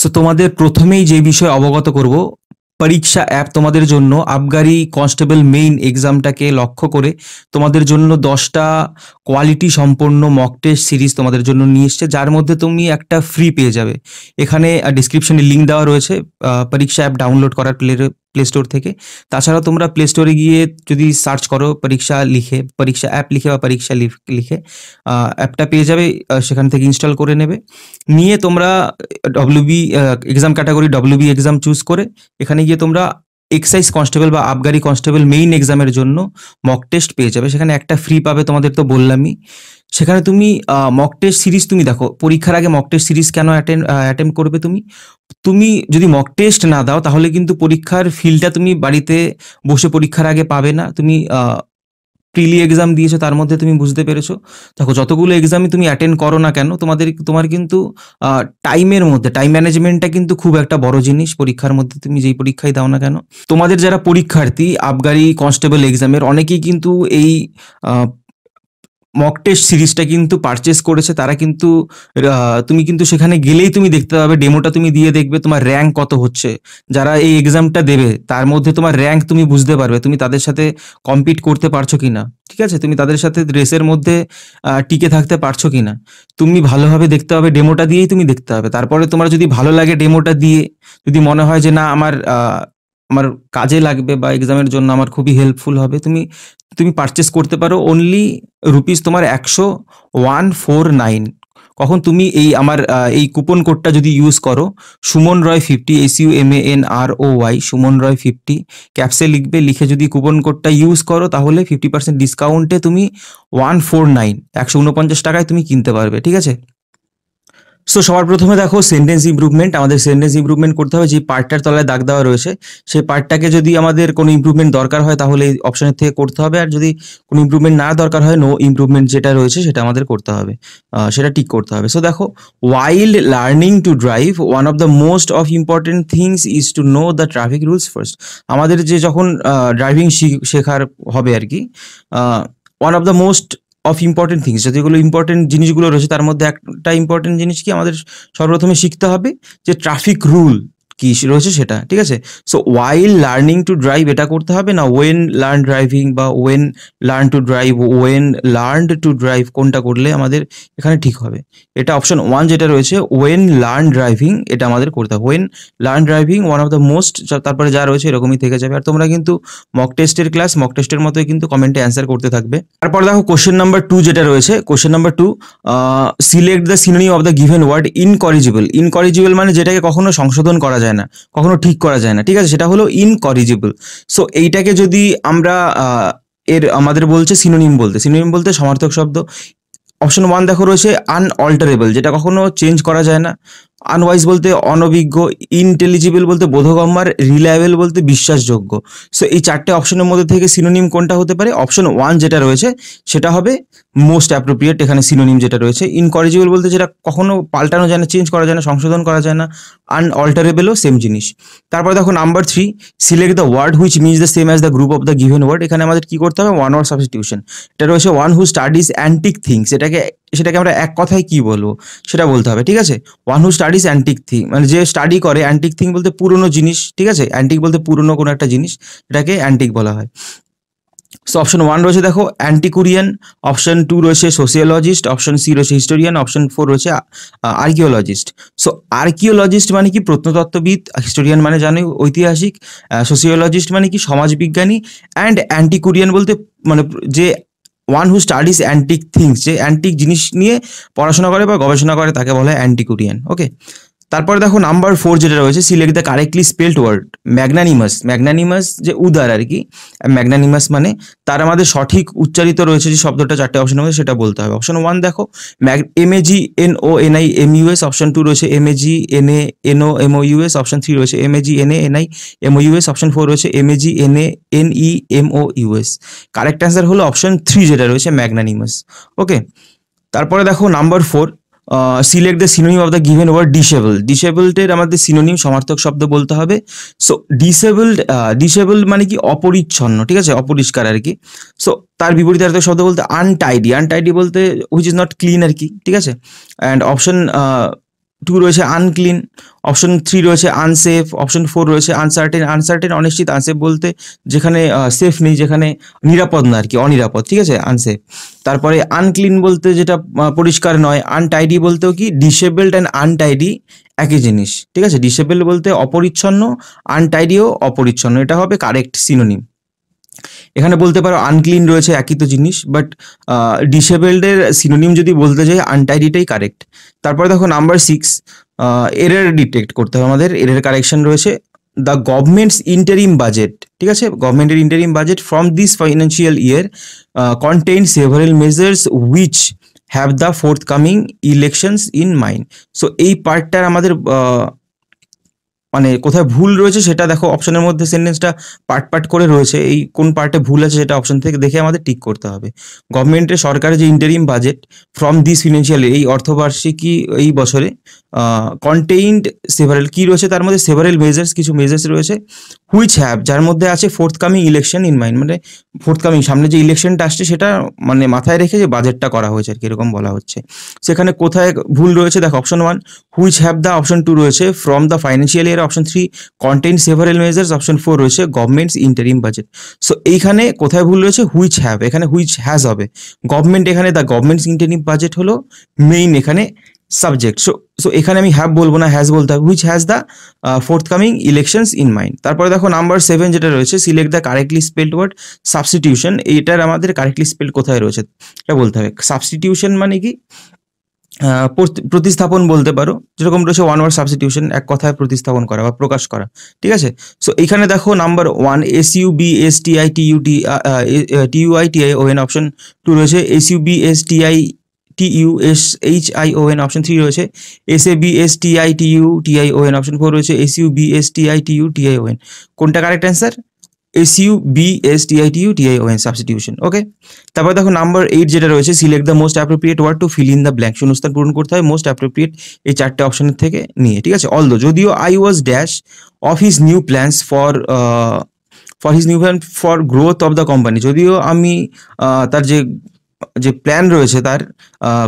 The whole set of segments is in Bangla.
সো তোমাদের প্রথমেই যে বিষয়ে অবগত করব পরীক্ষা অ্যাপ তোমাদের জন্য আবগারি কনস্টেবল মেইন এক্সামটাকে লক্ষ্য করে তোমাদের জন্য দশটা কোয়ালিটি সম্পন্ন মক টেস্ট সিরিজ তোমাদের জন্য নিয়ে এসছে যার মধ্যে তুমি একটা ফ্রি পেয়ে যাবে এখানে ডিসক্রিপশনে লিঙ্ক দেওয়া রয়েছে পরীক্ষা অ্যাপ ডাউনলোড করার প্লে প্লে স্টোর থেকে তাছাড়া তোমরা প্লে স্টোরে গিয়ে যদি সার্চ করো পরীক্ষা লিখে পরীক্ষা অ্যাপ লিখে বা পরীক্ষা লিখে অ্যাপটা পেয়ে যাবে সেখান থেকে ইনস্টল করে নেবে নিয়ে তোমরা WB exam category WB exam choose করে এখানে গিয়ে তোমরা এক্সাইজ কনস্টেবল বা আবগারি কনস্টেবল মেইন এক্সামের জন্য মক টেস্ট পেয়ে যাবে সেখানে একটা ফ্রি পাবে তোমাদের তো বললামই সেখানে তুমি মক টেস্ট সিরিজ তুমি দেখো পরীক্ষার আগে মক টেস্ট সিরিজ কেন অ্যাটেন্ড অ্যাটেম্প করবে তুমি তুমি যদি মক টেস্ট না দাও তাহলে কিন্তু পরীক্ষার ফিলটা তুমি বাড়িতে বসে পরীক্ষার আগে পাবে না তুমি প্রিলি এক্সাম দিয়েছো তার মধ্যে তুমি বুঝতে পেরেছো দেখো যতগুলো এক্সামই তুমি অ্যাটেন্ড করো না কেন তোমাদের তোমার কিন্তু টাইমের মধ্যে টাইম ম্যানেজমেন্টটা কিন্তু খুব একটা বড় জিনিস পরীক্ষার মধ্যে তুমি যেই পরীক্ষায় দাও না কেন তোমাদের যারা পরীক্ষার্থী আবগারি কনস্টেবল এক্সামের অনেকেই কিন্তু এই মক টেস্ট সিরিজটা কিন্তু পারচেস করেছে তারা কিন্তু তুমি কিন্তু সেখানে গেলেই তুমি দেখতে পাবে ডেমোটা তুমি দিয়ে দেখবে তোমার র্যাঙ্ক কত হচ্ছে যারা এই এক্সামটা দেবে তার মধ্যে তোমার র্যাঙ্ক তুমি বুঝতে পারবে তুমি তাদের সাথে কম্পিট করতে পারছো কি না ঠিক আছে তুমি তাদের সাথে ড্রেসের মধ্যে টিকে থাকতে পারছো কি না তুমি ভালোভাবে দেখতে হবে ডেমোটা দিয়েই তুমি দেখতে হবে তারপরে তোমার যদি ভালো লাগে ডেমোটা দিয়ে যদি মনে হয় যে না আমার আমার কাজে লাগবে বা এক্সামের জন্য আমার খুবই হেল্পফুল হবে তুমি তুমি পারচেস করতে পারো অনলি রুপিস তোমার একশো ওয়ান ফোর নাইন কখন তুমি এই আমার এই কুপন কোডটা যদি ইউজ করো Suman Roy fifty S U M A N R O Y Suman Roy fifty ক্যাপসে লিখবে লিখে যদি কুপন কোডটা ইউজ করো তাহলে ফিফটি পার্সেন্ট ডিসকাউন্টে তুমি ওয়ান ফোর নাইন একশো উনপঞ্চাশ টাকায় তুমি কিনতে পারবে ঠিক আছে সো সবার প্রথমে দেখো সেন্টেন্স ইম্প্রুভমেন্ট আমাদের সেন্টেন্স ইম্প্রুভমেন্ট করতে হবে যে পার্টটার তলায় দাগ দেওয়া রয়েছে সেই পার্টটাকে যদি আমাদের কোনো ইম্প্রুভমেন্ট দরকার হয় তাহলে এই অপশানের থেকে করতে হবে আর যদি কোনো ইম্প্রুভমেন্ট না দরকার হয় নো ইম্প্রুভমেন্ট যেটা রয়েছে সেটা আমাদের করতে হবে সেটা ঠিক করতে হবে সো দেখো while learning to drive one of the most of important things is to know the traffic rules first আমাদের যে যখন ড্রাইভিং শেখার হবে আর কি one of the most of important things যতগুলো ইম্পর্টেন্ট জিনিসগুলো রয়েছে তার মধ্যে একটা ইম্পর্টেন্ট জিনিস কি আমাদের সর্বপ্রথমে শিখতে হবে যে ট্রাফিক রুল কি রয়েছে সেটা ঠিক আছে so while learning to drive এটা করতে হবে না ওয়েন লার্ন ড্রাইভিং বা when learn to drive when learn to drive কোনটা করলে আমাদের এখানে ঠিক হবে এটা অপশন ওয়ান যেটা রয়েছে ওয়েন লার্ন ড্রাইভিং এটা আমাদের করতে হবে when learn driving one of the most তারপরে যা রয়েছে এরকমই থেকে যাবে আর তোমরা কিন্তু মক টেস্টের ক্লাস মক টেস্টের মতোই কিন্তু কমেন্টে অ্যান্সার করতে থাকবে তারপর দেখো কোশ্চেন নাম্বার টু যেটা রয়েছে question number two select the synonym of the given word incorrigible incorrigible মানে যেটাকে কখনো সংশোধন করা যায় যায় না কখনো ঠিক করা যায় না ঠিক আছে সেটা হলো ইনকরিজিবল সো এইটাকে যদি আমরা এর আমাদের বলছে সিনোনিম বলতে সিনোনিম বলতে সমার্থক শব্দ অপশন ওয়ান দেখো রয়েছে আনঅল্টারেবল যেটা কখনো চেঞ্জ করা যায় না আনওয়াইজ বলতে অনভিজ্ঞ ইনটেলিজিবল বলতে বোধগম্যার রিলায়েবল বলতে বিশ্বাসযোগ্য সো এই চারটে অপশনের মধ্যে থেকে সিনোনিম কোনটা হতে পারে অপশন ওয়ান যেটা রয়েছে সেটা হবে মোস্ট অ্যাপ্রোপ্রিয়েট এখানে সিনোনিম যেটা রয়েছে ইনকরেজিবল বলতে যেটা কখনো পাল্টানো যায় না চেঞ্জ করা যায় না সংশোধন করা যায় না আনঅল্টারেবলও সেম জিনিস তারপরে দেখো number three select the word which means the same as the group of the given word এখানে আমাদের কি করতে হবে ওয়ান ওয়ার্ড সাবস্টিটিউশন এটা রয়েছে one who studies antique things এটাকে সেটাকে আমরা এক কথায় কি বলবো সেটা বলতে হবে ঠিক আছে one who study studies antique thing মানে যে স্টাডি করে অ্যান্টিক থিং বলতে পুরনো জিনিস ঠিক আছে অ্যান্টিক বলতে পুরনো কোনো একটা জিনিস এটাকে অ্যান্টিক বলা হয় সো অপশন ওয়ান রয়েছে দেখো অ্যান্টিকুরিয়ান অপশন টু রয়েছে সোশিয়োলজিস্ট অপশন সি রয়েছে হিস্টোরিয়ান অপশন ফোর রয়েছে আর্কিওলজিস্ট সো আর্কিওলজিস্ট মানে কি প্রত্নতত্ত্ববিদ হিস্টোরিয়ান মানে জানো ঐতিহাসিক সোশিওলজিস্ট মানে কি সমাজবিজ্ঞানী অ্যান্ড অ্যান্টিকুরিয়ান বলতে মানে যে one who studies antique things যে অ্যান্টিক জিনিস নিয়ে পড়াশোনা করে বা গবেষণা করে তাকে বলা হয় অ্যান্টিকুরিয়ান ওকে তারপরে দেখো নাম্বার ফোর যেটা রয়েছে select the correctly spelled word magnanimous magnanimous যে উদার আর কি ম্যাগনানিমাস মানে তার আমাদের সঠিক উচ্চারিত রয়েছে যে শব্দটা চারটে অপশন রয়েছে সেটা বলতে হবে অপশন ওয়ান দেখো mag M A G N O N I M U S option two রয়েছে M A G N A N O M O U S option three রয়েছে M A G N A N I M O U S option four রয়েছে M A G N A N E M O U S correct answer হলো অপশন থ্রি যেটা রয়েছে ম্যাগনানিমাস ওকে তারপরে দেখো number four select the synonym of the given word disabled ডিসেবলডের আমাদের সিনোনিম সমার্থক শব্দ বলতে হবে সো ডিসেবলড ডিসেবলড মানে কি অপরিচ্ছন্ন ঠিক আছে অপরিষ্কার আর কি সো তার বিপরীত আর্থক শব্দ বলতে আনটাইডি আনটাইডি বলতে হুইচ ইজ নট ক্লিন আর কি ঠিক আছে অ্যান্ড অপশন টু রয়েছে আনক্লিন অপশন থ্রি রয়েছে আনসেফ অপশন ফোর রয়েছে আনসার্টেন আনসার্টেন অনিশ্চিত আনসেফ বলতে যেখানে সেফ নেই যেখানে নিরাপদ না আর কি অনিরাপদ ঠিক আছে আনসেফ তারপরে আনক্লিন বলতে যেটা পরিষ্কার নয় আনটাইডি বলতেও কি ডিসেবলড অ্যান্ড আনটাইডি একই জিনিস ঠিক আছে ডিসেবেল বলতে অপরিচ্ছন্ন আনটাইডিও অপরিচ্ছন্ন এটা হবে কারেক্ট সিনোনিম এখানে বলতে পারো আনক্লিন রয়েছে একই তো জিনিস বাট ডিসেবেলডের সিনোনিম যদি বলতে চাই আনটাইডিটাই কারেক্ট তারপরে দেখো নাম্বার সিক্স এরের ডিটেক্ট করতে হবে আমাদের এরের কারেকশন রয়েছে দ্য গভর্নমেন্টস ইন্টারিম বাজেট ঠিক আছে গভর্নমেন্টের interim budget from this financial year content several measures which have the forthcoming elections in mind so এই পার্টটার আমাদের মানে কোথায় ভুল রয়েছে সেটা দেখো অপশনের মধ্যে সেন্টেন্সটা পার্ট পার্ট করে রয়েছে এই কোন পার্টে ভুল আছে সেটা অপশন থেকে দেখে আমাদের ঠিক করতে হবে গভর্নমেন্টের সরকারের যে interim budget from this financial এই অর্থবার্ষিকী এই বছরে কন্টেইনড সেভারেল কি রয়েছে তার মধ্যে সেভারেল মেজার্স কিছু মেজার্স রয়েছে হুইচ হ্যাব যার মধ্যে আছে ফোর্থকামিং ইলেকশন ইন মাইন্ড মানে ফোর্থকামিং সামনে যে ইলেকশনটা আসছে সেটা মানে মাথায় রেখে যে বাজেটটা করা হয়েছে আর কি এরকম বলা হচ্ছে সেখানে কোথায় ভুল রয়েছে দেখ option one which have the option two রয়েছে from the financial year option three contain several measures option four রয়েছে গভর্নমেন্টস ইন্টারিম বাজেট সো এইখানে কোথায় ভুল রয়েছে হুইচ হ্যাব এখানে হুইচ হ্যাজ হবে গভর্নমেন্ট এখানে দ্য গভর্নমেন্টস ইন্টারিম বাজেট হলো মেইন এখানে সাবজেক্ট সো সো এখানে আমি হ্যাভ বলবো না হ্যাজ বলতে হবে which has the forthcoming elections in mind তারপরে দেখো নাম্বার সেভেন যেটা রয়েছে select the correctly spelled word substitution এটার আমাদের কারেক্টলি স্পেল্ড কোথায় রয়েছে এটা বলতে হবে সাবস্টিটিউশন মানে কি প্রতিস্থাপন বলতে পারো যেরকম রয়েছে ওয়ান ওয়ার্ড সাবস্টিটিউশন এক কথায় প্রতিস্থাপন করা বা প্রকাশ করা ঠিক আছে সো এখানে দেখো number one S U B S T I T U T T U I T I when option two রয়েছে S U B S T I T U S H I O N option three রয়েছে S A B S T I T U T I O N option four রয়েছে S U B S T I T U T I O কোনটা correct answer S U B S T I T U T I O substitution okay তারপর দেখো নাম্বার এইট যেটা রয়েছে select the most appropriate word to fill in the blank শূন্যস্থান পূরণ করতে হয় মোস্ট অ্যাপ্রোপ্রিয়েট এই চারটে অপশনের থেকে নিয়ে ঠিক আছে অলদো যদিও I was dash of his new plans for for his new plan for growth of the company যদিও আমি তার যে যে প্ল্যান রয়েছে তার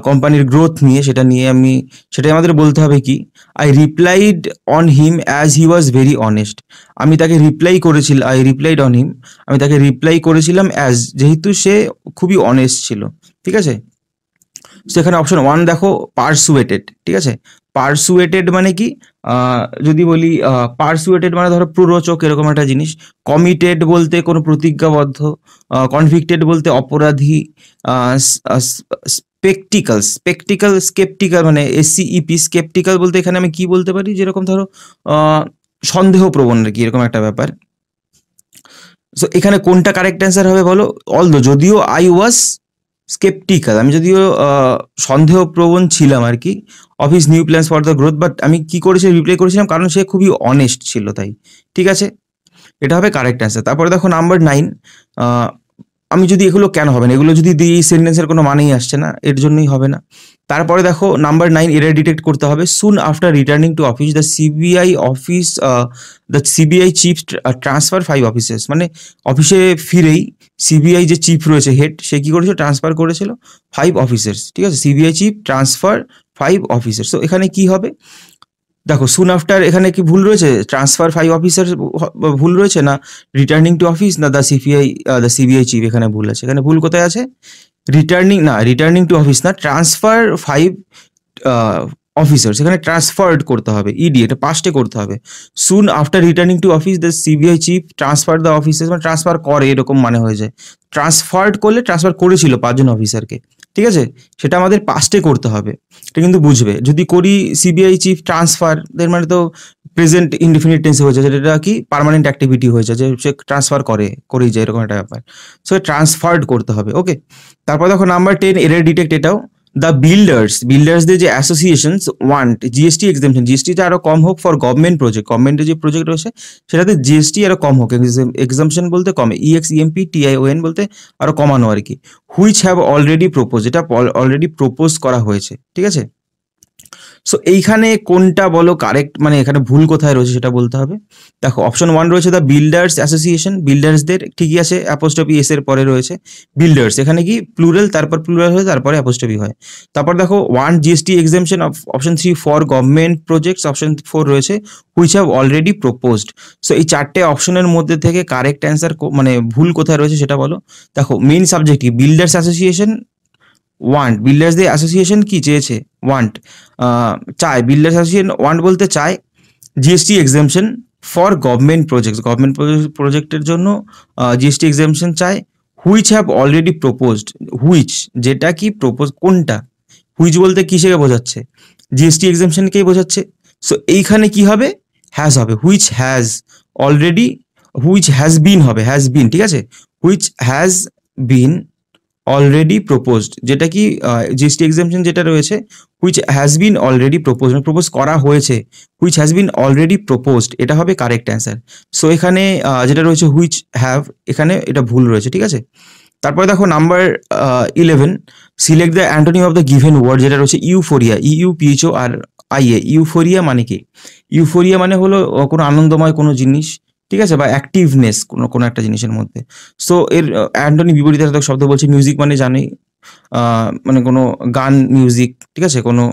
কোম্পানির গ্রোথ নিয়ে সেটা নিয়ে আমি সেটাই আমাদের বলতে হবে কি I replied on him as he was very honest আমি তাকে রিপ্লাই করেছিলাম আই রিপ্লাইড অন হিম আমি তাকে রিপ্লাই করেছিলাম অ্যাজ যেহেতু সে খুবই অনেস্ট ছিল ঠিক আছে সেখানে অপশন ওয়ান দেখো পার্সুয়েটেড ঠিক আছে পার্সুয়েটেড মানে কি যদি বলি পার্সুয়েটেড মানে ধরো প্ররোচক এরকম একটা জিনিস কমিটেড বলতে কোনো প্রতিজ্ঞাবদ্ধ কনভিক্টেড বলতে অপরাধী স্পেকটিক্যাল স্পেকটিক্যাল স্কেপটিক্যাল মানে এসিইপি e স্কেপটিক্যাল বলতে এখানে আমি কি বলতে পারি যেরকম ধরো সন্দেহপ্রবণ আর কি এরকম একটা ব্যাপার সো এখানে কোনটা কারেক্ট অ্যান্সার হবে বলো অলদো যদিও আই ওয়াজ স্কেপটিক্যাল আমি যদিও সন্দেহপ্রবণ ছিলাম আর কি office new plans for the growth but আমি কি করেছি রিপ্লাই করেছিলাম কারণ সে খুবই অনেস্ট ছিল তাই ঠিক আছে এটা হবে কারেক্ট অ্যান্সার তারপরে দেখো নাম্বার নাইন আমি যদি এগুলো কেন হবে না এগুলো যদি এই সেন্টেন্সের কোনো মানেই আসছে না এর জন্যই হবে না তারপরে দেখো নাম্বার নাইন এরা ডিটেক্ট করতে হবে soon after returning to office the CBI office the CBI chief transfer five offices মানে অফিসে ফিরেই সিবিআই যে চিফ রয়েছে হেড সে কী করেছিল ট্রান্সফার করেছিল ফাইভ অফিসার্স ঠিক আছে CBI chief transfer five officer so এখানে কি হবে দেখো সুন আফটার এখানে কি ভুল রয়েছে ট্রান্সফার ফাইভ অফিসার ভুল রয়েছে না রিটার্নিং টু অফিস না the CPI the CBI chief এখানে ভুল আছে এখানে ভুল কোথায় আছে রিটার্নিং না রিটার্নিং টু অফিস না ট্রান্সফার ফাইভ অফিসার সেখানে ট্রান্সফার্ড করতে হবে ইডি e এটা পাস্টে করতে হবে soon after returning to office the CBI chief transfer the officer মানে ট্রান্সফার করে এরকম মানে হয়ে যায় ট্রান্সফার্ড করলে ট্রান্সফার করেছিল পাঁচজন অফিসারকে ঠিক আছে সেটা আমাদের পাস্টে করতে হবে এটা কিন্তু বুঝবে যদি করি সিবিআই চিফ ট্রান্সফার এর মানে তো প্রেজেন্ট ইনডিফিনিট টেন্সে হয়েছে যেটা কি পারমানেন্ট অ্যাক্টিভিটি হয়েছে যে সে ট্রান্সফার করে করেই যায় এরকম একটা ব্যাপার সো ট্রান্সফার্ড করতে হবে ওকে তারপর দেখো নাম্বার টেন এর ডিটেক্ট এটাও দ্য বিল্ডার্স বিল্ডার্সদের যে অ্যাসোসিয়েশনস ওয়ান্ট জিএসটি এক্সামশন জিএসটিটা আরও কম হোক ফর গভর্নমেন্ট প্রজেক্ট গভর্নমেন্টের যে প্রজেক্ট রয়েছে সেটাতে জিএসটি আরও কম হোক এক্সামশন বলতে কমে ইএক্স ইএমপি টিআইওএন বলতে আরও কমানো আর কি হুইচ হ্যাভ অলরেডি প্রোপোজ এটা অলরেডি প্রোপোজ করা হয়েছে ঠিক আছে সো এইখানে কোনটা বলো কারেক্ট মানে এখানে ভুল কোথায় রয়েছে সেটা বলতে হবে দেখো অপশন ওয়ান রয়েছে দ্য বিল্ডার্স অ্যাসোসিয়েশন বিল্ডার্সদের ঠিকই আছে অ্যাপোস্টপি এস এর পরে রয়েছে বিল্ডার্স এখানে কি প্লুরাল তারপর প্লুরাল হয়ে তারপরে অ্যাপোস্টপি হয় তারপর দেখো one GST exemption of option three for government projects option four রয়েছে which have already proposed so এই চারটে অপশনের মধ্যে থেকে কারেক্ট অ্যান্সার মানে ভুল কোথায় রয়েছে সেটা বলো দেখো মেইন সাবজেক্ট কি builders association want builders association কি চেয়েছে ওয়ান্ট চায় বিল্ডার্স অ্যাসোসিয়েশন ওয়ান্ট বলতে চায় GST exemption for government project government প্রজেক্টের জন্য জিএসটি এক্সামশন চায় which have already proposed which যেটা কি প্রপোজ কোনটা হুইচ বলতে কিসেকে বোঝাচ্ছে জিএসটি এক্সামশনকেই বোঝাচ্ছে সো এইখানে কি হবে হ্যাজ হবে which has already which has been হবে হ্যাজ বিন ঠিক আছে which has been already proposed যেটা কি জিএসটি এক্সামশন যেটা রয়েছে which has been already propose propose করা হয়েছে which has been already proposed এটা হবে কারেক্ট অ্যান্সার সো এখানে যেটা রয়েছে হুইচ হ্যাভ এখানে এটা ভুল রয়েছে ঠিক আছে তারপরে দেখো number eleven select the antonym of the given word যেটা রয়েছে euphoria U PHO R IA euphoria মানে কি ইউফোরিয়া মানে হলো কোনো আনন্দময় কোনো জিনিস ঠিক আছে বা অ্যাক্টিভনেস কোনো কোনো একটা জিনিসের মধ্যে সো এর অ্যান্টনি বিপরীতার্থক শব্দ বলছে মিউজিক মানে জানি মানে কোনো গান মিউজিক ঠিক আছে কোনো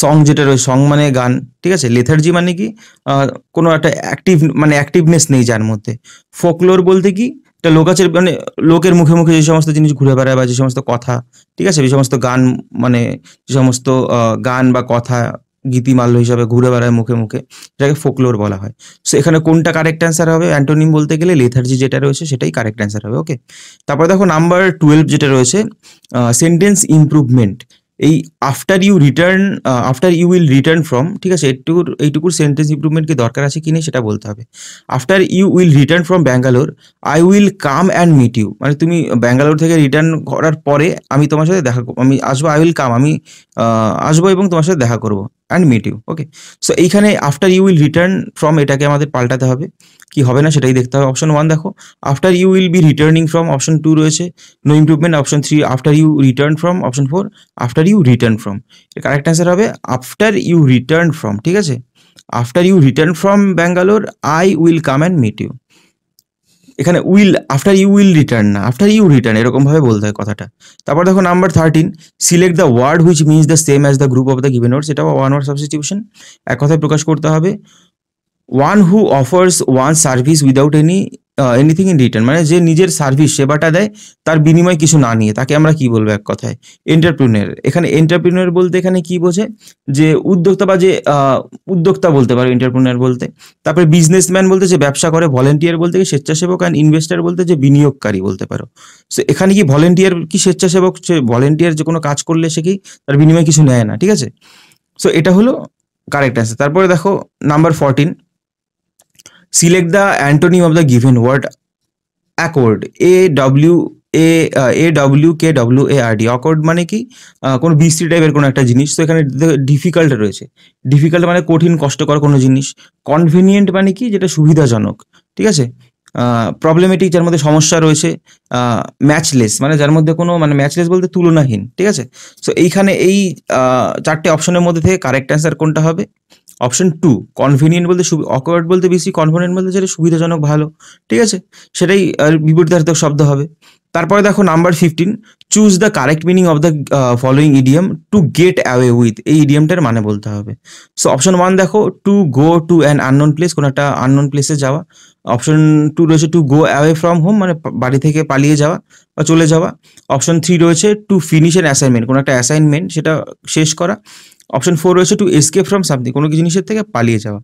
সং যেটা রয়েছে সং মানে গান ঠিক আছে লেথার্জি মানে কি কোনো একটা অ্যাক্টিভ মানে অ্যাক্টিভনেস নেই যার মধ্যে ফোকলোর বলতে কি এটা লোকাচের মানে লোকের মুখে মুখে যে সমস্ত জিনিস ঘুরে বেড়ায় বা যে সমস্ত কথা ঠিক আছে যে সমস্ত গান মানে যে সমস্ত গান বা কথা গীতিমাল্য হিসাবে ঘুরে বেড়ায় মুখে মুখে যাকে ফোকলোর বলা হয় সো এখানে কোনটা কারেক্ট অ্যান্সার হবে অ্যান্টোনিম বলতে গেলে লেথার্জি যেটা রয়েছে সেটাই কারেক্ট অ্যান্সার হবে ওকে তারপরে দেখো নাম্বার টুয়েলভ যেটা রয়েছে সেন্টেন্স ইম্প্রুভমেন্ট এই after you return after you will return from ঠিক আছে এইটুকুর এইটুকুর সেন্টেন্স ইম্প্রুভমেন্ট কি দরকার আছে কি নেই সেটা বলতে হবে after you will return from Bangalore I will come and meet you মানে তুমি ব্যাঙ্গালোর থেকে রিটার্ন করার পরে আমি তোমার সাথে দেখা আমি আসবো আই উইল কাম আমি আসবো এবং তোমার সাথে দেখা করবো and meet you okay so এইখানে after you will return from এটাকে আমাদের পাল্টাতে হবে কি হবে না সেটাই দেখতে হবে অপশন ওয়ান দেখো after you will be returning from option two রয়েছে no improvement option three after you return from option four after you return from এর কারেক্ট অ্যান্সার হবে আফটার ইউ রিটার্ন ফ্রম ঠিক আছে after you return from Bangalore I will come and meet you এখানে will after you will return না আফটার ইউ রিটার্ন এরকমভাবে বলতে হয় কথাটা তারপর দেখো number thirteen select the word which means the same as the group of the given word সেটাও ওয়ান ওয়ার্ড সাবস্টিটিউশন এক কথায় প্রকাশ করতে হবে one who offers one service without any anything in return মানে যে নিজের সার্ভিস সেবাটা দেয় তার বিনিময় কিছু না নিয়ে তাকে আমরা কি বলবো এক কথায় এন্টারপ্রিনিয়র এখানে এন্টারপ্রিনিয়র বলতে এখানে কি বোঝে যে উদ্যোক্তা বা যে উদ্যোক্তা বলতে পারো এন্টারপ্রিনিয়র বলতে তারপরে বিজনেসম্যান বলতে যে ব্যবসা করে ভলেন্টিয়ার বলতে কি স্বেচ্ছাসেবক অ্যান্ড ইনভেস্টার বলতে যে বিনিয়োগকারী বলতে পারো সে এখানে কি ভলেন্টিয়ার কি স্বেচ্ছাসেবক সে ভলেন্টিয়ার যে কোনো কাজ করলে সে কি তার বিনিময় কিছু নেয় না ঠিক আছে সো এটা হলো কারেক্ট অ্যান্সার তারপরে দেখো number fourteen Select the antonym of the given word accord. A W A A W K W A R D accord মানে কি কোনো বিসি টাইপের কোনো একটা জিনিস তো এখানে ডিফিকাল্ট রয়েছে ডিফিকাল্ট মানে কঠিন কষ্টকর কোনো জিনিস কনভিনিয়েন্ট মানে কি যেটা সুবিধাজনক ঠিক আছে প্রবলেমেটিক যার মধ্যে সমস্যা রয়েছে ম্যাচলেস মানে যার মধ্যে কোনো মানে ম্যাচলেস বলতে তুলনাহীন ঠিক আছে সো এইখানে এই চারটে অপশনের মধ্যে থেকে কারেক্ট অ্যান্সার কোনটা হবে অপশন টু কনভিনিয়েন্ট বলতে অকওয়ার্ড বলতে বেশি কনভিনিয়েন্ট বলতে যেটা সুবিধাজনক ভালো ঠিক আছে সেটাই বিপরীতার্থ শব্দ হবে তারপরে দেখো number fifteen choose the correct meaning of the following idiom to get away with এই ইডিয়ামটার মানে বলতে হবে সো অপশন ওয়ান দেখো to go to an unknown place কোনো একটা আননোন প্লেসে যাওয়া অপশন টু রয়েছে to go away from home মানে বাড়ি থেকে পালিয়ে যাওয়া বা চলে যাওয়া অপশন থ্রি রয়েছে টু ফিনিশ অ্যান অ্যাসাইনমেন্ট কোনো একটা অ্যাসাইনমেন্ট সেটা শেষ করা অপশন ফোর রয়েছে টু এসকেপ ফ্রম সামথিং কোনো জিনিসের থেকে পালিয়ে যাওয়া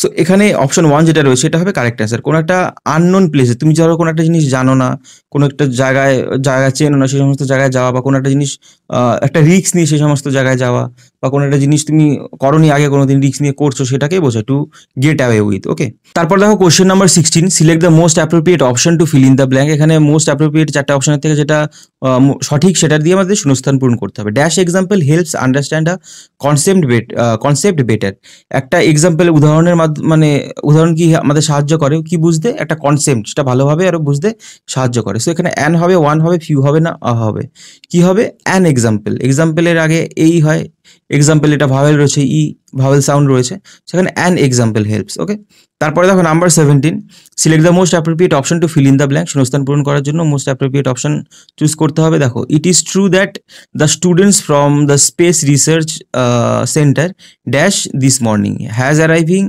সো এখানে অপশন ওয়ান যেটা রয়েছে এটা হবে কারেক্ট অ্যান্সার কোনো একটা আননোন প্লেসে তুমি ধরো কোনো একটা জিনিস জানো না কোনো একটা জায়গায় জায়গা চেনো না সেই সমস্ত জায়গায় যাওয়া বা কোনো একটা জিনিস একটা রিক্স নিয়ে সেই সমস্ত জায়গায় যাওয়া বা কোনো একটা জিনিস তুমি করনি আগে কোনো দিন রিক্স নিয়ে করছো সেটাকে বোঝা to get away with okay তারপর দেখো question number sixteen select the most appropriate option to fill in the blank এখানে মোস্ট অ্যাপ্রোপ্রিয়েট চারটা অপশনের থেকে যেটা সঠিক সেটা দিয়ে আমাদের শূন্যস্থান পূরণ করতে হবে dash example helps understand a concept bet concept better একটা এক্সাম্পল উদাহরণের মানে উদাহরণ কি আমাদের সাহায্য করে কি বুঝতে একটা কনসেপ্ট সেটা ভালোভাবে আরো বুঝতে সাহায্য করে সো এখানে অ্যান হবে ওয়ান হবে ফিউ হবে না আ হবে কি হবে অ্যান এক্সাম্পল এক্সাম্পলের আগে এই হয় এক্সাম্পল এটা ভাওয়েল রয়েছে ই ভাওয়েল সাউন্ড রয়েছে সেখানে অ্যান এক্সাম্পল হেল্পস ওকে তারপরে দেখো number seventeen select the most appropriate option to fill in the blank শূন্যস্থান পূরণ করার জন্য মোস্ট অ্যাপ্রোপ্রিয়েট অপশন চুজ করতে হবে দেখো it is true that the students from the space research centre dash this morning has arriving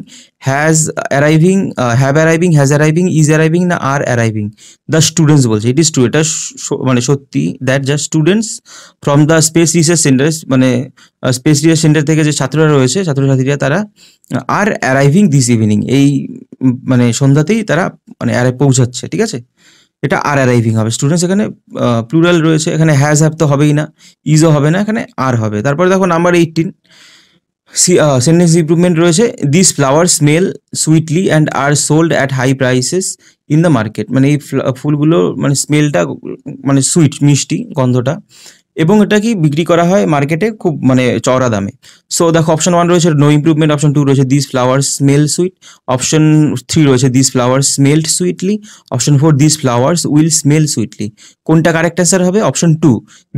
has arriving have arriving has arriving is arriving না আর অ্যারাইভিং দ্য স্টুডেন্টস বলছে ইট ইস টু এটা মানে সত্যি দ্যাট যা students from the space research centre মানে স্পেস রিসার্চ সেন্টার থেকে যে ছাত্ররা রয়েছে ছাত্রছাত্রীরা তারা আর অ্যারাইভিং দিস ইভিনিং এই মানে সন্ধ্যাতেই তারা মানে পৌঁছাচ্ছে ঠিক আছে এটা আর অ্যারাইভিং হবে স্টুডেন্টস এখানে প্লুরাল uh, রয়েছে এখানে হ্যাজ হ্যাভ তো হবেই না ইজও হবে না এখানে আর হবে তারপরে দেখো নাম্বার এইটিন সেন্টেন্স ইম্প্রুভমেন্ট রয়েছে this flower smell sweetly and are sold at high prices in the market মানে এই ফুলগুলো মানে স্মেলটা মানে সুইট মিষ্টি গন্ধটা এবং এটা কি বিক্রি করা হয় মার্কেটে খুব মানে চওড়া দামে সো দেখো অপশন ওয়ান রয়েছে নো ইম্প্রুভমেন্ট অপশন টু রয়েছে this flower smell sweet option three রয়েছে this flower smelled sweetly option four this flowers will smell sweetly কোনটা কারেক্ট অ্যান্সার হবে option two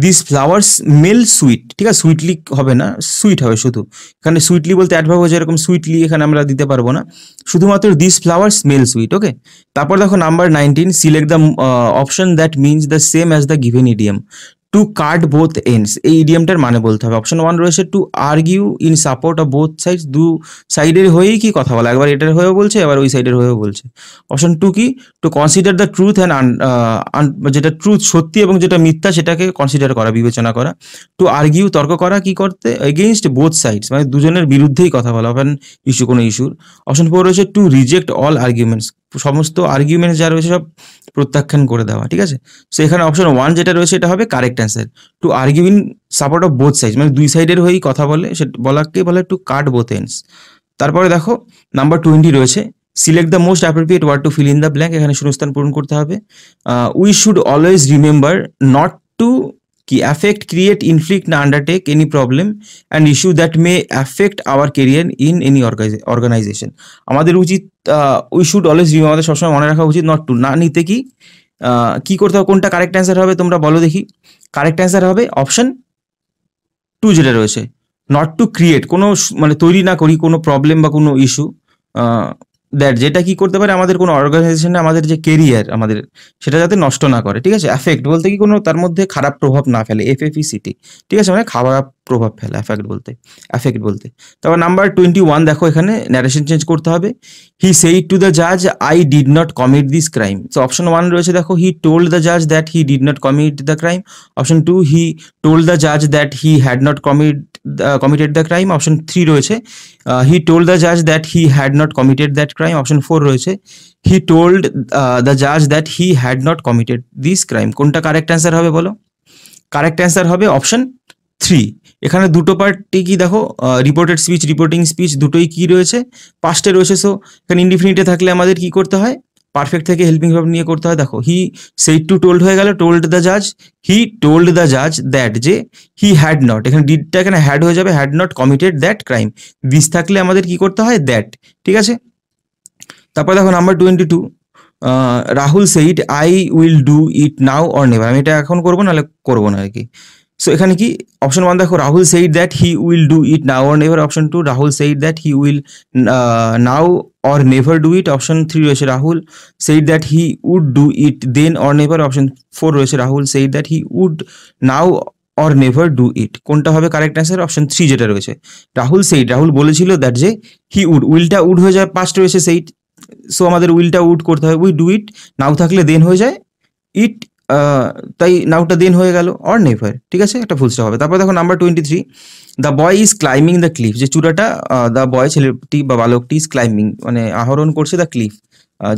this flower smell sweet ঠিক আছে সুইটলি হবে না সুইট হবে শুধু এখানে সুইটলি বলতে অ্যাডভার্ব হয়েছে এরকম সুইটলি এখানে আমরা দিতে পারবো না শুধুমাত্র this flower smell sweet okay তারপর দেখো number nineteen select the option that means the same as the given idiom to card both ends এই ইডিয়ামটার মানে বলতে হবে অপশন ওয়ান রয়েছে to argue in support of both sides দু সাইডের হয়েই কি কথা বলা একবার এটার হয়েও বলছে আবার ওই সাইডের হয়েও বলছে অপশন টু কি to consider the truth and যেটা ট্রুথ সত্যি এবং যেটা মিথ্যা সেটাকে কনসিডার করা বিবেচনা করা টু আর্গিউ তর্ক করা কি করতে এগেইনস্ট বোথ সাইডস মানে দুজনের বিরুদ্ধেই কথা বলা অপশন ইস্যু কোনো ইস্যুর অপশন ফোর রয়েছে টু রিজেক্ট অল আর্গুমেন্টস সমস্ত আর্গুমেন্ট যা রয়েছে সব প্রত্যাখ্যান করে দেওয়া ঠিক আছে সো এখানে অপশন ওয়ান যেটা রয়েছে এটা হবে correct answer to argue in support of both সাইজ মানে দুই সাইডের হয়েই কথা বলে সে বলাকে বলে টু কাট বোথ এন্ডস তারপরে দেখো নাম্বার টোয়েন্টি রয়েছে select the most appropriate word to fill in the blank এখানে শূন্যস্থান পূরণ করতে হবে we should always remember not to কি অ্যাফেক্ট ক্রিয়েট ইনফ্লিক্ট না undertake any problem and issue that may affect our career in any organisation আমাদের উচিত উই শুড অলওয়েজ আমাদের সবসময় মনে রাখা উচিত নট টু না নিতে কি কি করতে হবে কোনটা কারেক্ট অ্যান্সার হবে তোমরা বলো দেখি কারেক্ট অ্যান্সার হবে অপশন টু যেটা রয়েছে নট টু ক্রিয়েট কোনো মানে তৈরি না করি কোনো প্রবলেম বা কোনো ইস্যু দ্যাট যেটা কি করতে পারে আমাদের কোনো অর্গানাইজেশনে আমাদের যে কেরিয়ার আমাদের সেটা যাতে নষ্ট না করে ঠিক আছে এফেক্ট বলতে কি কোনো তার মধ্যে খারাপ প্রভাব না ফেলে এফ এফ সিটি ঠিক আছে মানে খারাপ প্রভাব ফেলে এফেক্ট বলতে অ্যাফেক্ট বলতে তারপর নাম্বার টোয়েন্টি ওয়ান দেখো এখানে ন্যারেশন চেঞ্জ করতে হবে হি সেই টু দ্য জাজ I did not commit this crime তো অপশন ওয়ান রয়েছে দেখো হি টোল্ড দ্য জাজ that he did not commit the crime option two he told the জাজ that he had not commit committed the crime option three রয়েছে হি টোল্ড দ্য জাজ that he had not committed that crime option four রয়েছে হি টোল্ড দ্য জাজ that he had not committed this crime কোনটা কারেক্ট অ্যান্সার হবে বলো কারেক্ট অ্যান্সার হবে অপশন থ্রি এখানে দুটো পার্টি কি দেখো রিপোর্টেড স্পিচ রিপোর্টিং স্পিচ দুটোই কি রয়েছে পাস্টে রয়েছে সো এখানে ইনডিফিনিটে থাকলে আমাদের কি করতে হয় পারফেক্ট থেকে হেল্পিং ভাব নিয়ে করতে হয় দেখো হি সেই টু টোল্ড হয়ে গেল টোল্ড দ্য জাজ হি টোল্ড দ্য জাজ দ্যাট যে হি হ্যাড নট এখানে ডিডটা এখানে হ্যাড হয়ে যাবে had not committed that crime this থাকলে আমাদের কি করতে হয় দ্যাট ঠিক আছে তারপর দেখো number twenty two Rahul said I will do it now or never আমি এটা এখন করবো নাহলে করবো না আর কি সো এখানে কি অপশন ওয়ান দেখো Rahul said that he will do it now or never option two Rahul said that he will now or never do it option three রয়েছে Rahul said that he would do it then or never option four রয়েছে Rahul said that he would now or never do it কোনটা হবে কারেক্ট অ্যান্সার অপশন থ্রি যেটা রয়েছে রাহুল সেইড রাহুল বলেছিল দ্যাট যে হি উড উইলটা উড হয়ে যায় পাঁচটা রয়েছে সেইট সো আমাদের উইলটা উড করতে হয় উই ডু ইট নাও থাকলে দেন হয়ে যায় ইট তাই নাউটা দিন হয়ে গেল অর নেভার ঠিক আছে একটা ফুল স্টপ হবে তারপর দেখো number twenty three the boy is climbing the cliff যে চূড়াটা দ্য বয় ছেলেটি বা বালকটি ইজ ক্লাইম্বিং মানে আহরণ করছে দ্য ক্লিফ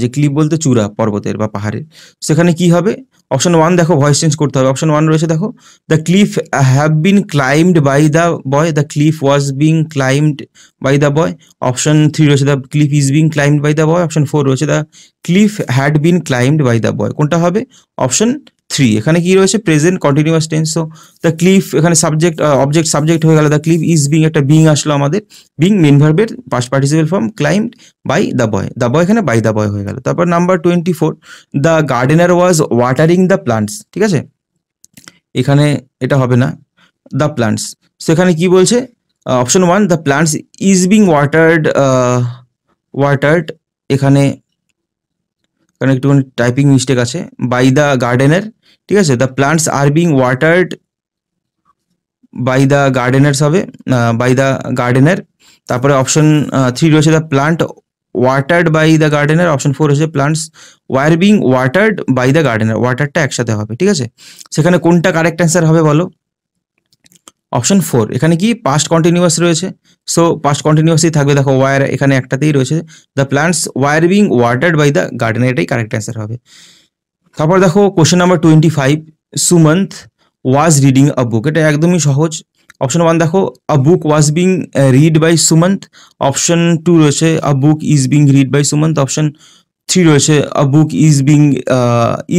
যে ক্লিফ বলতে চূড়া পর্বতের বা পাহাড়ের সেখানে কি হবে অপশন ওয়ান দেখো ভয়েস চেঞ্জ করতে হবে অপশন ওয়ান রয়েছে দেখো the cliff have been climbed by the boy the cliff was being climbed by the boy option three রয়েছে the cliff is being climbed by the boy option four রয়েছে the cliff had been climbed by the boy কোনটা হবে অপশন থ্রি এখানে কি রয়েছে present continuous tense so the cliff এখানে সাবজেক্ট অবজেক্ট সাবজেক্ট হয়ে গেল দ্য ক্লিফ ইজ বিং একটা বিং আসলো আমাদের বিং মেন ভার্বের past participle form climb by the boy the boy এখানে বাই দ্য বয় হয়ে গেল তারপর number twenty four the gardener was watering the plants ঠিক আছে এখানে এটা হবে না দ্য প্লান্টস সেখানে কি বলছে option one the plants is being watered watered এখানে এখানে একটুখানি টাইপিং মিস্টেক আছে বাই দ্য গার্ডেনের ঠিক আছে the plants are being watered by the gardeners হবে বাই দ্য গার্ডেনার তারপরে অপশন থ্রি রয়েছে the plant watered by the gardener option four হচ্ছে plants were being watered by the gardener ওয়াটারটা একসাথে হবে ঠিক আছে সেখানে কোনটা কারেক্ট অ্যান্সার হবে বলো অপশন ফোর এখানে কি পাস্ট কন্টিনিউয়াস রয়েছে সো পাস্ট কন্টিনিউয়াসই থাকবে দেখো ওয়ার এখানে একটাতেই রয়েছে the plants were being watered by the gardener এটাই কারেক্ট অ্যান্সার হবে তারপর দেখো question number twenty five Sumant was reading a book এটা একদমই সহজ অপশন ওয়ান দেখো a book was being read by Sumant option two রয়েছে a book is being read by Sumant option three রয়েছে a book is being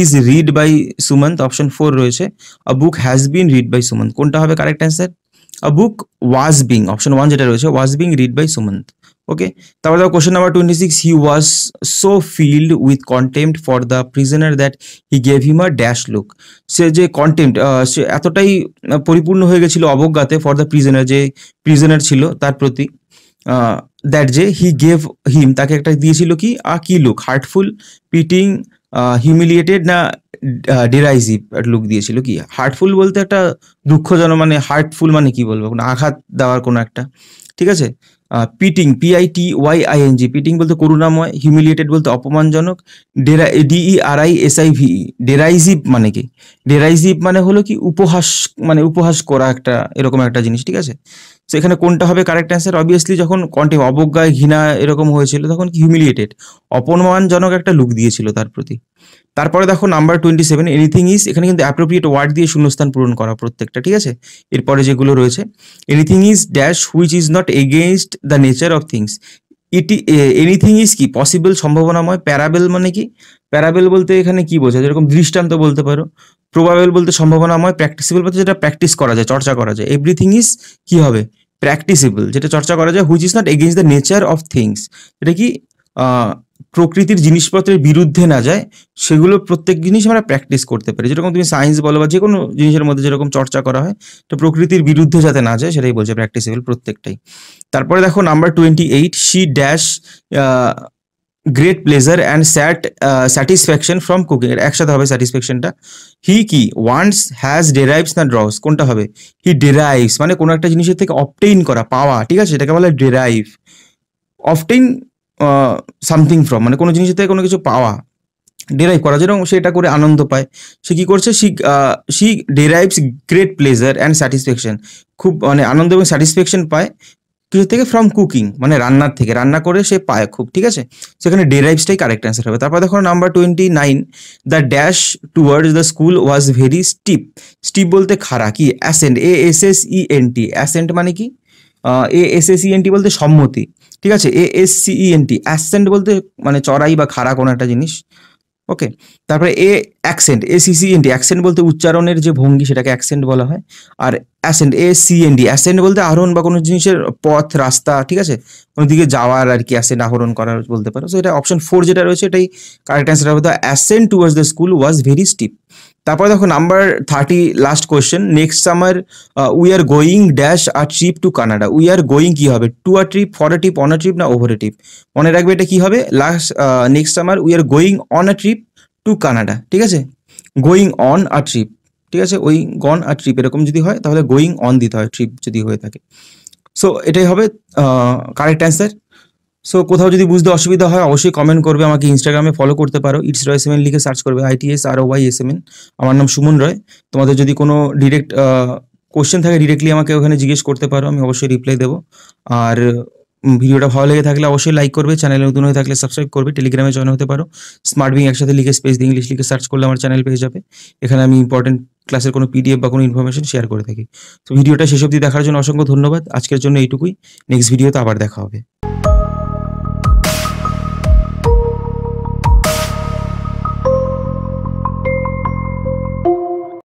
is read by Sumant option four রয়েছে a book has been read by Sumant কোনটা হবে correct answer a book was being option one যেটা রয়েছে was being read by Sumant okay তারপর দেখো question number twenty six he was so filled with contempt for the prisoner that he gave him a dash look সে যে কন্টেম্প সে এতটাই পরিপূর্ণ হয়ে গেছিল অবজ্ঞাতে ফর দ্য প্রিজনার যে প্রিজনার ছিল তার প্রতি দ্যাট যে হি গেভ হিম তাকে একটা দিয়েছিল কি আ কি লুক হার্টফুল পিটিং হিউমিলিয়েটেড না ডিরাইজিভ লুক দিয়েছিল কি হার্টফুল বলতে একটা দুঃখজনক মানে হার্টফুল মানে কি বলবো কোনো আঘাত দেওয়ার কোনো একটা ঠিক আছে pitting P I T Y I N G pitting বলতে করুণাময় হিউমিলিয়েটেড বলতে অপমানজনক ডেরা D E R I S I V E derisive মানে কি ডেরাইজিভ মানে হলো কি উপহাস মানে উপহাস করা একটা এরকম একটা জিনিস ঠিক আছে সো এখানে কোনটা হবে কারেক্ট অ্যান্সার অবভিয়াসলি যখন কন্টেম অবজ্ঞায় ঘৃণা এরকম হয়েছিল তখন কি হিউমিলিয়েটেড অপমানজনক একটা লুক দিয়েছিল তার প্রতি তারপরে দেখো number twenty seven anything is এখানে কিন্তু অ্যাপ্রোপ্রিয়েট ওয়ার্ড দিয়ে শূন্যস্থান পূরণ করা প্রত্যেকটা ঠিক আছে এরপরে যেগুলো রয়েছে anything is dash which is not against the nature of things ইটি এনিথিং ইজ কি পসিবল সম্ভাবনাময় প্যারাবেল মানে কি প্যারাবেল বলতে এখানে কি বোঝায় যেরকম দৃষ্টান্ত বলতে পারো প্রোবাবেল বলতে সম্ভাবনাময় প্র্যাকটিসিবল বলতে যেটা প্র্যাকটিস করা যায় চর্চা করা যায় এভরিথিং ইজ কি হবে প্র্যাকটিসিবল যেটা চর্চা করা যায় which is not against the nature of things এটা কি প্রকৃতির জিনিসপত্রের বিরুদ্ধে না যায় সেগুলো প্রত্যেক জিনিস আমরা প্র্যাকটিস করতে পারি যেরকম তুমি সায়েন্স বলো বা যে কোনো জিনিসের মধ্যে যেরকম চর্চা করা হয় তো প্রকৃতির বিরুদ্ধে যাতে না যায় সেটাই বলছে প্র্যাকটিসেবল প্রত্যেকটাই তারপরে দেখো number twenty eight she dash great pleasure and sat satisfaction from cooking একসাথে হবে স্যাটিসফ্যাকশনটা হি কি ওয়ান্স হ্যাজ ডেরাইভস না ড্রস কোনটা হবে হি ডেরাইভস মানে কোনো একটা জিনিসের থেকে অপটেইন করা পাওয়া ঠিক আছে এটাকে বলে ডেরাইভ অফটেইন সামথিং ফ্রম মানে কোনো জিনিস থেকে কোনো কিছু পাওয়া ডেরাইভ করা যেরকম সে এটা করে আনন্দ পায় সে কী করছে she she derives great pleasure and satisfaction খুব মানে আনন্দ এবং স্যাটিসফ্যাকশন পায় কিছু থেকে ফ্রম কুকিং মানে রান্নার থেকে রান্না করে সে পায় খুব ঠিক আছে সেখানে ডেরাইভসটাই কারেক্ট অ্যান্সার হবে তারপর দেখো number twenty nine the dash towards the school was very steep steep বলতে খারা কি ascent A S S E N T ascent মানে কি A S S E N T বলতে সম্মতি ঠিক আছে এ এস টি অ্যাসেন্ট বলতে মানে চড়াই বা খাড়া কোনো একটা জিনিস ওকে তারপরে A accent A D accent বলতে উচ্চারণের যে ভঙ্গি সেটাকে অ্যাকসেন্ট বলা হয় আর ascent A C N D ascent বলতে আহরণ বা কোনো জিনিসের পথ রাস্তা ঠিক আছে কোনো দিকে যাওয়ার আর কি অ্যাসেন্ট আহরণ করার বলতে পারো সো এটা অপশন ফোর যেটা রয়েছে এটাই কারেক্ট অ্যান্সার হবে ascent towards the school was very steep তারপরে দেখো number thirty last question next summer we are going dash our trip to Canada we are going কী হবে to our trip for a trip on trip না ওভার ট্রিপ মনে রাখবে এটা কী হবে last next summer we are going on a trip to Canada ঠিক আছে গোয়িং অন আ ট্রিপ ঠিক আছে ওই গন আর ট্রিপ এরকম যদি হয় তাহলে গোয়িং অন দিতে হয় ট্রিপ যদি হয়ে থাকে সো এটাই হবে কারেক্ট uh, অ্যান্সার সো কোথাও যদি বুঝতে অসুবিধা হয় অবশ্যই কমেন্ট করবে আমাকে ইনস্টাগ্রামে ফলো করতে পারো ইটস রয় সেমেন লিখে সার্চ করবে it's R Y S M N আমার নাম সুমন রয় তোমাদের যদি কোনো ডিরেক্ট কোয়েশ্চেন থাকে ডিরেক্টলি আমাকে ওখানে জিজ্ঞেস করতে পারো আমি অবশ্যই রিপ্লাই দেবো আর ভিডিওটা ভালো লেগে থাকলে অবশ্যই লাইক করবে চ্যানেলে নতুন হয়ে থাকলে সাবস্ক্রাইব করবে টেলিগ্রামে জয়েন হতে পারো স্মার্ট বিং একসাথে লিখে স্পেস দিয়ে ইংলিশ লিখে সার্চ করলে আমার চ্যানেল পেয়ে যাবে এখানে আমি ইম্পর্টেন্ট ক্লাসের কোনো পিডিএফ বা কোনো ইনফরমেশন শেয়ার করে থাকি তো ভিডিওটা শেষ অব্দি দেখার জন্য অসংখ্য ধন্যবাদ আজকের জন্য এইটুকুই নেক্সট ভিডিওতে আবার দেখা হবে